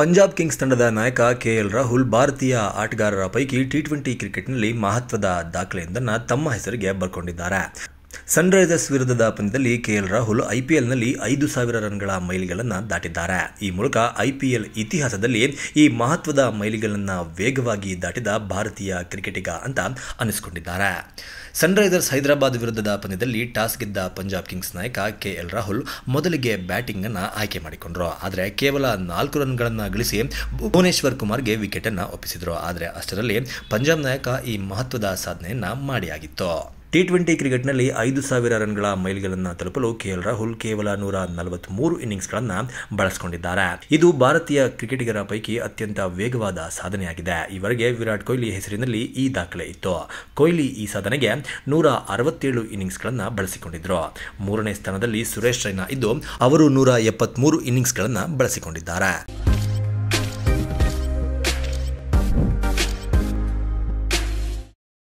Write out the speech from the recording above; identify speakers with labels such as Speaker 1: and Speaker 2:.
Speaker 1: Punjab Kings ತಂಡದ ನಾಯಕ K L Rahul ಭಾರತೀಯ ಆಟಗಾರರ ಪೈಕಿ ಟಿ ಟ್ವೆಂಟಿ ಕ್ರಿಕೆಟ್ನಲ್ಲಿ ಮಹತ್ವದ ದಾಖಲೆಯೊಂದನ್ನು ತಮ್ಮ ಹೆಸರಿಗೆ ಬರ್ಕೊಂಡಿದ್ದಾರೆ ಸನ್ರೈಸರ್ಸ್ ವಿರುದ್ಧದ ಪಂದ್ಯದಲ್ಲಿ ಕೆಎಲ್ ರಾಹುಲ್ ಐಪಿಎಲ್ನಲ್ಲಿ ಐದು ಸಾವಿರ ರನ್ಗಳ ಮೈಲಿಗಳನ್ನು ದಾಟಿದ್ದಾರೆ ಈ ಮೂಲಕ ಐಪಿಎಲ್ ಇತಿಹಾಸದಲ್ಲಿ ಈ ಮಹತ್ವದ ಮೈಲಿಗಳನ್ನು ವೇಗವಾಗಿ ದಾಟಿದ ಭಾರತೀಯ ಕ್ರಿಕೆಟಿಗ ಅಂತ ಅನಿಸಿಕೊಂಡಿದ್ದಾರೆ ಸನ್ರೈಸರ್ಸ್ ಹೈದರಾಬಾದ್ ವಿರುದ್ಧದ ಪಂದ್ಯದಲ್ಲಿ ಟಾಸ್ ಗೆದ್ದ ಪಂಜಾಬ್ ಕಿಂಗ್ಸ್ ನಾಯಕ ಕೆಎಲ್ ರಾಹುಲ್ ಮೊದಲಿಗೆ ಬ್ಯಾಟಿಂಗ್ ಅನ್ನು ಆಯ್ಕೆ ಮಾಡಿಕೊಂಡರು ಆದರೆ ಕೇವಲ ನಾಲ್ಕು ರನ್ಗಳನ್ನು ಗಳಿಸಿ ಭುವನೇಶ್ವರ್ ಕುಮಾರ್ಗೆ ವಿಕೆಟನ್ನು ಒಪ್ಪಿಸಿದರು ಆದರೆ ಅಷ್ಟರಲ್ಲಿ ಪಂಜಾಬ್ ನಾಯಕ ಈ ಮಹತ್ವದ ಸಾಧನೆಯನ್ನು ಮಾಡಿಯಾಗಿತ್ತು ಟಿ ಟ್ವೆಂಟಿ ಕ್ರಿಕೆಟ್ನಲ್ಲಿ ಐದು ಸಾವಿರ ರನ್ಗಳ ಮೈಲ್ಗಳನ್ನು ತಲುಪಲು ಕೆ ಎಲ್ ರಾಹುಲ್ ಕೇವಲ ನೂರ ನಲವತ್ಮೂರು ಇನ್ನಿಂಗ್ಸ್ಗಳನ್ನು ಬಳಸಿಕೊಂಡಿದ್ದಾರೆ ಇದು ಭಾರತೀಯ ಕ್ರಿಕೆಟಿಗರ ಪೈಕಿ ಅತ್ಯಂತ ವೇಗವಾದ ಸಾಧನೆಯಾಗಿದೆ ಈವರೆಗೆ ವಿರಾಟ್ ಕೊಹ್ಲಿ ಹೆಸರಿನಲ್ಲಿ ಈ ದಾಖಲೆ ಇತ್ತು ಕೊಹ್ಲಿ ಈ ಸಾಧನೆಗೆ ನೂರ ಅರವತ್ತೇಳು ಇನ್ನಿಂಗ್ಸ್ಗಳನ್ನು ಬಳಸಿಕೊಂಡಿದ್ದರು ಮೂರನೇ ಸ್ಥಾನದಲ್ಲಿ ಸುರೇಶ್ ರೈನಾ ಇದ್ದು ಅವರು ನೂರ ಎಪ್ಪತ್ಮೂರು ಇನ್ನಿಂಗ್ಸ್ಗಳನ್ನು ಬಳಸಿಕೊಂಡಿದ್ದಾರೆ